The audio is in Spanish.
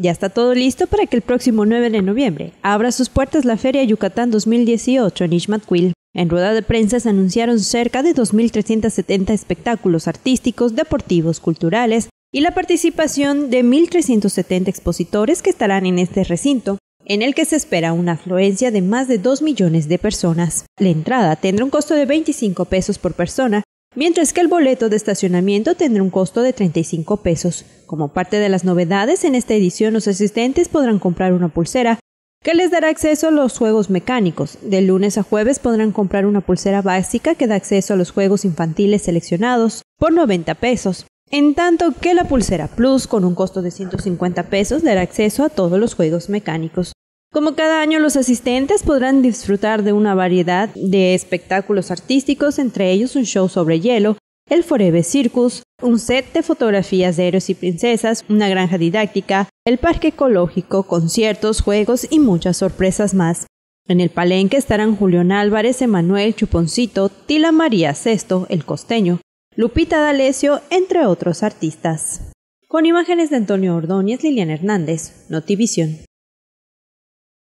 Ya está todo listo para que el próximo 9 de noviembre abra sus puertas la Feria Yucatán 2018 en Ixmatquil. En rueda de prensa se anunciaron cerca de 2.370 espectáculos artísticos, deportivos, culturales y la participación de 1.370 expositores que estarán en este recinto, en el que se espera una afluencia de más de 2 millones de personas. La entrada tendrá un costo de 25 pesos por persona mientras que el boleto de estacionamiento tendrá un costo de 35 pesos. Como parte de las novedades, en esta edición los asistentes podrán comprar una pulsera que les dará acceso a los juegos mecánicos. De lunes a jueves podrán comprar una pulsera básica que da acceso a los juegos infantiles seleccionados por 90 pesos. En tanto que la pulsera Plus, con un costo de 150 pesos, dará acceso a todos los juegos mecánicos. Como cada año, los asistentes podrán disfrutar de una variedad de espectáculos artísticos, entre ellos un show sobre hielo, el Forever Circus, un set de fotografías de héroes y princesas, una granja didáctica, el parque ecológico, conciertos, juegos y muchas sorpresas más. En el palenque estarán Julián Álvarez, Emanuel Chuponcito, Tila María Sesto, el costeño, Lupita D'Alessio, entre otros artistas. Con imágenes de Antonio Ordóñez, Lilian Hernández, Notivision.